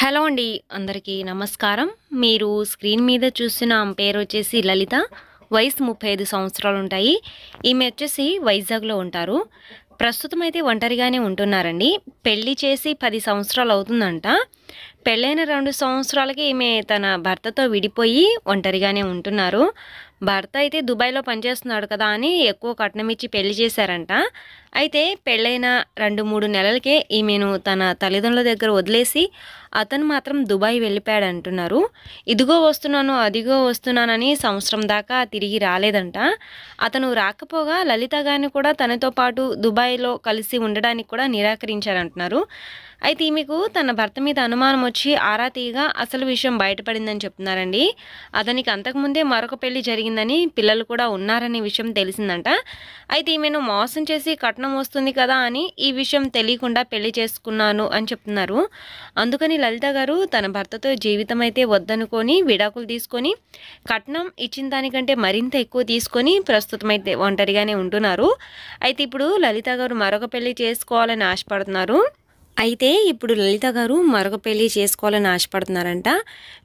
hello అండి అందరికీ నమస్కారం మీరు స్క్రీన్ మీద చూసిన పేరు వచ్చేసి లలిత వయసు ముప్పై ఐదు సంవత్సరాలు ఉంటాయి ఈమె వచ్చేసి వైజాగ్లో ఉంటారు ప్రస్తుతం అయితే ఒంటరిగానే ఉంటున్నారండి పెళ్లి చేసి పది సంవత్సరాలు అవుతుందంట పెళ్ళైన రెండు సంవత్సరాలకి ఈమె తన భర్తతో విడిపోయి ఒంటరిగానే ఉంటున్నారు భర్త అయితే దుబాయ్లో పనిచేస్తున్నాడు కదా అని ఎక్కువ కట్నం ఇచ్చి పెళ్లి చేశారంట అయితే పెళ్ళైన రెండు మూడు నెలలకే ఈమెను తన తల్లిదండ్రుల దగ్గర వదిలేసి అతను మాత్రం దుబాయ్ వెళ్ళిపోయాడు అంటున్నారు ఇదిగో వస్తున్నాను అదిగో వస్తున్నానని సంవత్సరం దాకా తిరిగి రాలేదంట అతను రాకపోగా లలిత గారిని కూడా తనతో పాటు దుబాయ్లో కలిసి ఉండడానికి కూడా నిరాకరించారంటున్నారు అయితే ఈమెకు తన భర్త మీద అనుమానం వచ్చి ఆరా తీయగా అసలు విషయం బయటపడిందని చెప్తున్నారండి అతనికి అంతకుముందే మరొక పెళ్లి జరిగిందని పిల్లలు కూడా ఉన్నారనే విషయం తెలిసిందంట అయితే ఈమెను మోసం చేసి కట్నం వస్తుంది కదా అని ఈ విషయం తెలియకుండా పెళ్లి చేసుకున్నాను అని చెప్తున్నారు అందుకని లలిత గారు తన భర్తతో జీవితం అయితే వద్దనుకొని విడాకులు తీసుకొని కట్నం ఇచ్చిన దానికంటే మరింత ఎక్కువ తీసుకొని ప్రస్తుతం అయితే ఒంటరిగానే ఉంటున్నారు అయితే ఇప్పుడు లలిత గారు మరొక పెళ్లి చేసుకోవాలని ఆశపడుతున్నారు అయితే ఇప్పుడు లలిత గారు మరొక పెళ్లి చేసుకోవాలని ఆశపడుతున్నారంట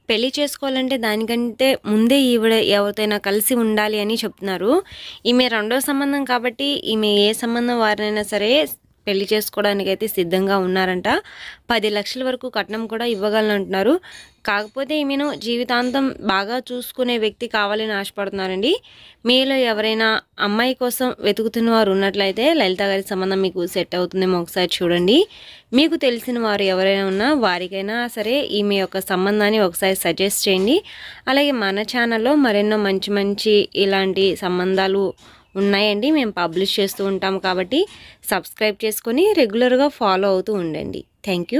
పెళ్లి చేసుకోవాలంటే దానికంటే ముందే ఈవిడ ఎవరితోనైనా కలిసి ఉండాలి అని చెప్తున్నారు ఈమె రెండో సంబంధం కాబట్టి ఈమె ఏ సంబంధం వారినైనా సరే పెళ్లి చేసుకోవడానికి అయితే సిద్ధంగా ఉన్నారంట పది లక్షల వరకు కట్నం కూడా ఇవ్వగలనంటున్నారు కాకపోతే ఈమెను జీవితాంతం బాగా చూసుకునే వ్యక్తి కావాలని ఆశపడుతున్నారండి మీలో ఎవరైనా అమ్మాయి కోసం వెతుకుతున్న వారు ఉన్నట్లయితే లలిత గారి సంబంధం మీకు సెట్ అవుతుందేమో ఒకసారి చూడండి మీకు తెలిసిన వారు ఎవరైనా ఉన్నా వారికైనా సరే ఈమె యొక్క సంబంధాన్ని ఒకసారి సజెస్ట్ చేయండి అలాగే మన ఛానల్లో మరెన్నో మంచి మంచి ఇలాంటి సంబంధాలు ఉన్నాయండి మేము పబ్లిష్ చేస్తూ ఉంటాము కాబట్టి సబ్స్క్రైబ్ చేసుకొని రెగ్యులర్గా ఫాలో అవుతూ ఉండండి థ్యాంక్